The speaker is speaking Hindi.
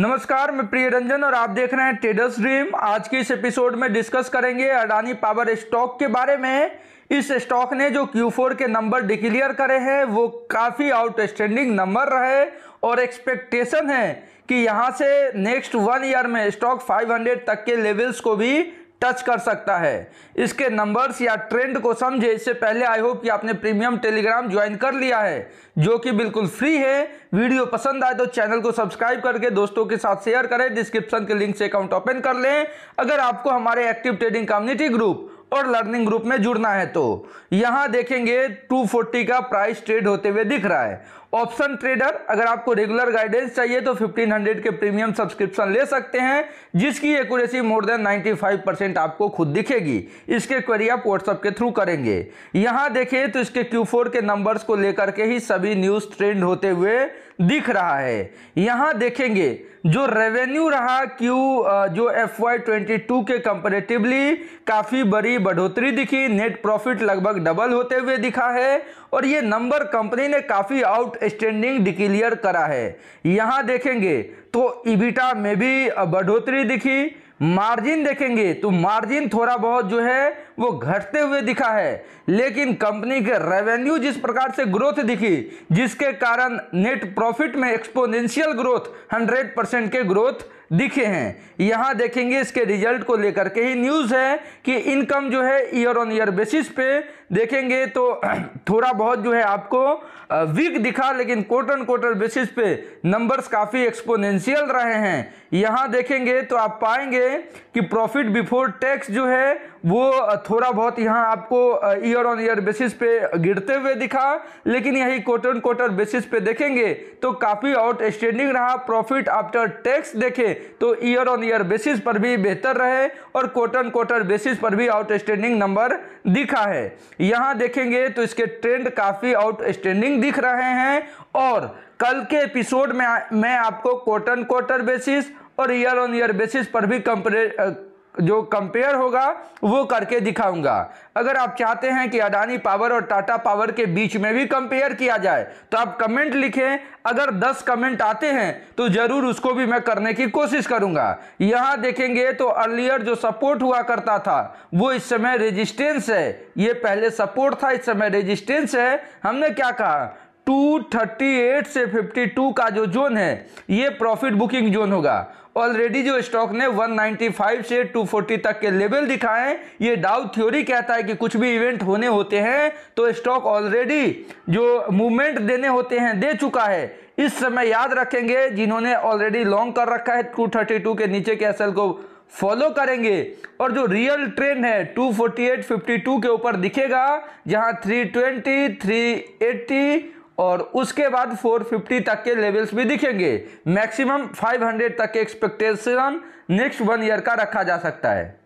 नमस्कार मैं प्रिय रंजन और आप देख रहे हैं ट्रेडर्स ड्रीम आज के इस एपिसोड में डिस्कस करेंगे अडानी पावर स्टॉक के बारे में इस स्टॉक ने जो Q4 के नंबर डिक्लेयर करे हैं वो काफ़ी आउटस्टैंडिंग नंबर रहे और एक्सपेक्टेशन है कि यहाँ से नेक्स्ट वन ईयर में स्टॉक 500 तक के लेवल्स को भी टच कर सकता है इसके नंबर्स या ट्रेंड को समझे इससे पहले आई होप कि आपने प्रीमियम टेलीग्राम ज्वाइन कर लिया है जो कि बिल्कुल फ्री है वीडियो पसंद आए तो चैनल को सब्सक्राइब करके दोस्तों के साथ शेयर करें डिस्क्रिप्शन के लिंक से अकाउंट ओपन कर लें अगर आपको हमारे एक्टिव ट्रेडिंग कम्युनिटी ग्रुप और लर्निंग ग्रुप में जुड़ना है तो यहाँ देखेंगे 240 का प्राइस ट्रेड होते हुए दिख रहा है ऑप्शन ट्रेडर अगर आपको रेगुलर गाइडेंस चाहिए तो 1500 के प्रीमियम सब्सक्रिप्शन ले सकते हैं जिसकी एक्यूरेसी मोर देन 95 परसेंट आपको खुद दिखेगी इसके क्वेरी आप व्हाट्सअप के थ्रू करेंगे यहाँ देखें तो इसके Q4 के नंबर्स को लेकर के ही सभी न्यूज़ ट्रेंड होते हुए दिख रहा है यहाँ देखेंगे जो रेवेन्यू रहा क्यू जो एफ वाई ट्वेंटी टू के कंपेरेटिवली काफ़ी बड़ी बढ़ोतरी दिखी नेट प्रॉफिट लगभग डबल होते हुए दिखा है और ये नंबर कंपनी ने काफ़ी आउट आउटस्टैंडिंग डिक्लियर करा है यहाँ देखेंगे तो इबिटा में भी बढ़ोतरी दिखी मार्जिन देखेंगे तो मार्जिन थोड़ा बहुत जो है वो घटते हुए दिखा है लेकिन कंपनी के रेवेन्यू जिस प्रकार से ग्रोथ दिखी जिसके कारण नेट प्रॉफिट में एक्सपोनेंशियल ग्रोथ 100 परसेंट के ग्रोथ दिखे हैं यहाँ देखेंगे इसके रिजल्ट को लेकर के ही न्यूज़ है कि इनकम जो है ईयर ऑन ईयर बेसिस पे देखेंगे तो थोड़ा बहुत जो है आपको वीक दिखा लेकिन क्वार्टर क्वार्टर बेसिस पे नंबर्स काफ़ी एक्सपोनेंशियल रहे हैं यहाँ देखेंगे तो आप पाएंगे कि प्रॉफिट बिफोर टैक्स जो है वो थोड़ा बहुत यहाँ आपको ईयर ऑन ईयर बेसिस पे गिरते हुए दिखा लेकिन यही क्वार्टर क्वार्टर बेसिस पे देखेंगे तो काफ़ी आउटस्टैंडिंग रहा प्रॉफिट आफ्टर टैक्स देखें तो ईयर ऑन ईयर बेसिस पर भी बेहतर रहे और क्वार्टर क्वार्टर बेसिस पर भी आउटस्टैंडिंग नंबर दिखा है यहां देखेंगे तो इसके ट्रेंड काफ़ी आउटस्टैंडिंग दिख रहे हैं और कल के एपिसोड में मैं आपको क्वार्टर क्वार्टर बेसिस और ईयर ऑन ईयर बेसिस पर भी कंपेयर जो कंपेयर होगा वो करके दिखाऊंगा अगर आप चाहते हैं कि अडानी पावर और टाटा पावर के बीच में भी कंपेयर किया जाए तो आप कमेंट लिखें अगर 10 कमेंट आते हैं तो ज़रूर उसको भी मैं करने की कोशिश करूंगा यहां देखेंगे तो अर्लियर जो सपोर्ट हुआ करता था वो इस समय रेजिस्टेंस है ये पहले सपोर्ट था इस समय रेजिस्टेंस है हमने क्या कहा 238 से 52 का जो जोन है ये प्रॉफिट बुकिंग जोन होगा ऑलरेडी जो स्टॉक ने 195 से 240 तक के लेवल दिखाए ये डाउ थ्योरी कहता है कि कुछ भी इवेंट होने होते हैं तो स्टॉक ऑलरेडी जो मूवमेंट देने होते हैं दे चुका है इस समय याद रखेंगे जिन्होंने ऑलरेडी लॉन्ग कर रखा है 232 के नीचे के असल को फॉलो करेंगे और जो रियल ट्रेंड है 248 52 के ऊपर दिखेगा जहां 320 380 और उसके बाद 450 तक के लेवल्स भी दिखेंगे मैक्सिमम 500 तक के एक्सपेक्टेशन नेक्स्ट वन ईयर का रखा जा सकता है